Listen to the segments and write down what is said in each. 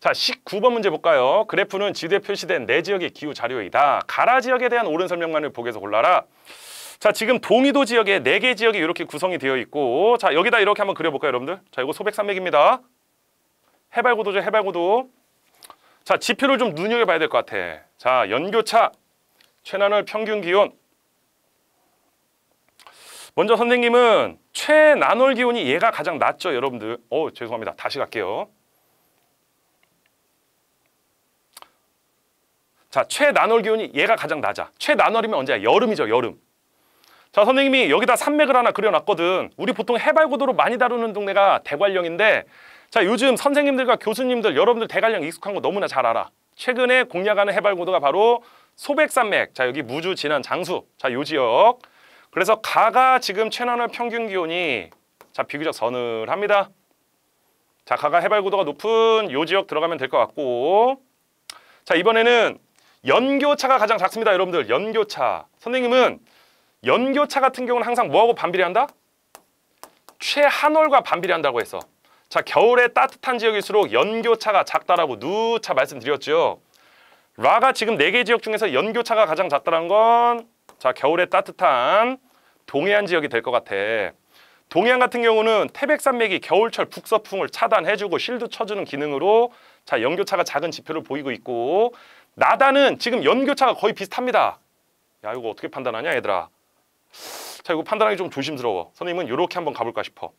자, 19번 문제 볼까요? 그래프는 지도에 표시된 내 지역의 기후 자료이다. 가라 지역에 대한 옳은 설명만을 보게에서 골라라. 자, 지금 동의도 지역에 네 개 지역이 이렇게 구성이 되어 있고 자, 여기다 이렇게 한번 그려볼까요, 여러분들? 자, 이거 소백 산맥입니다. 해발고도죠, 해발고도. 자, 지표를 좀 눈여겨봐야 될 것 같아. 자, 연교차, 최난월 평균 기온. 먼저 선생님은 최난월 기온이 얘가 가장 낮죠, 여러분들. 어, 죄송합니다. 다시 갈게요. 자, 최나널 기온이 얘가 가장 낮아. 최나널이면 언제야? 여름이죠, 여름. 자, 선생님이 여기다 산맥을 하나 그려놨거든. 우리 보통 해발고도로 많이 다루는 동네가 대관령인데 자, 요즘 선생님들과 교수님들, 여러분들 대관령 익숙한 거 너무나 잘 알아. 최근에 공략하는 해발고도가 바로 소백산맥, 자 여기 무주, 진안, 장수, 자요 지역. 그래서 가가 지금 최나널 평균 기온이 자 비교적 서늘합니다. 자 가가 해발고도가 높은 요 지역 들어가면 될 것 같고 자 이번에는 연교차가 가장 작습니다. 여러분들 연교차. 선생님은 연교차 같은 경우는 항상 뭐하고 반비례한다? 최한월과 반비례한다고 했어. 자 겨울에 따뜻한 지역일수록 연교차가 작다라고 누차 말씀드렸죠. 라가 지금 네 개 지역 중에서 연교차가 가장 작다는 건자 겨울에 따뜻한 동해안 지역이 될 것 같아. 동해안 같은 경우는 태백산맥이 겨울철 북서풍을 차단해주고 실드 쳐주는 기능으로 자 연교차가 작은 지표를 보이고 있고 나다는 지금 연교차가 거의 비슷합니다. 야 이거 어떻게 판단하냐 얘들아. 자 이거 판단하기 좀 조심스러워. 선생님은 이렇게 한번 가볼까 싶어.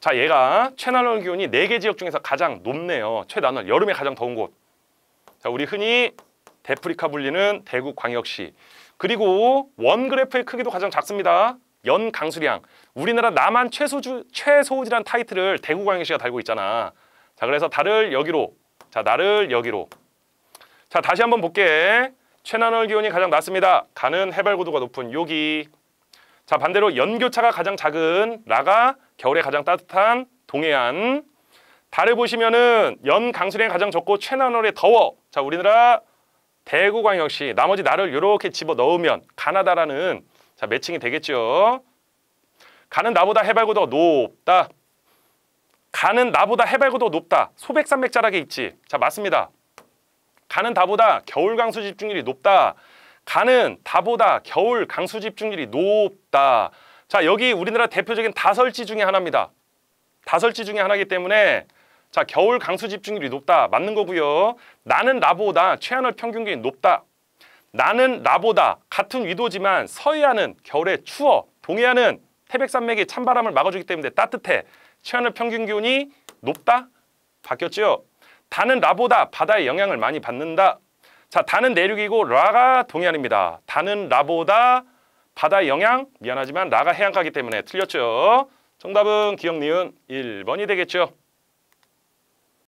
자 얘가 최난월 기온이 네 개 지역 중에서 가장 높네요. 최난월 여름에 가장 더운 곳. 자 우리 흔히 데프리카 불리는 대구 광역시. 그리고 원 그래프의 크기도 가장 작습니다. 연 강수량. 우리나라 남한 최소주, 최소우지란 타이틀을 대구 광역시가 달고 있잖아. 자 그래서 달을 여기로 자 나를 여기로 자, 다시 한번 볼게. 최난월 기온이 가장 낮습니다. 가는 해발 고도가 높은 여기. 자, 반대로 연교차가 가장 작은 라가 겨울에 가장 따뜻한 동해안. 달을 보시면은 연 강수량이 가장 적고 최난월에 더워. 자, 우리나라 대구광역시 나머지 날을 이렇게 집어 넣으면 가나다라는 자, 매칭이 되겠죠. 가는 나보다 해발 고도가 높다. 가는 나보다 해발 고도가 높다. 소백산맥 자락에 있지. 자, 맞습니다. 가는 다보다 겨울 강수 집중률이 높다. 가는 다보다 겨울 강수 집중률이 높다. 자, 여기 우리나라 대표적인 다설지 중에 하나입니다. 다설지 중에 하나이기 때문에 자, 겨울 강수 집중률이 높다. 맞는 거고요. 나는 나보다 최한월 평균기이 높다. 나는 나보다 같은 위도지만 서해안은 겨울에 추워. 동해안은 태백산맥이 찬바람을 막아주기 때문에 따뜻해. 최한월 평균 기온이 높다? 바뀌었죠? 다는 라보다 바다의 영향을 많이 받는다. 자, 다는 내륙이고 라가 동해안입니다. 다는 라보다 바다의 영향, 미안하지만 라가 해안가기 때문에 틀렸죠. 정답은 기억 니은 1번이 되겠죠.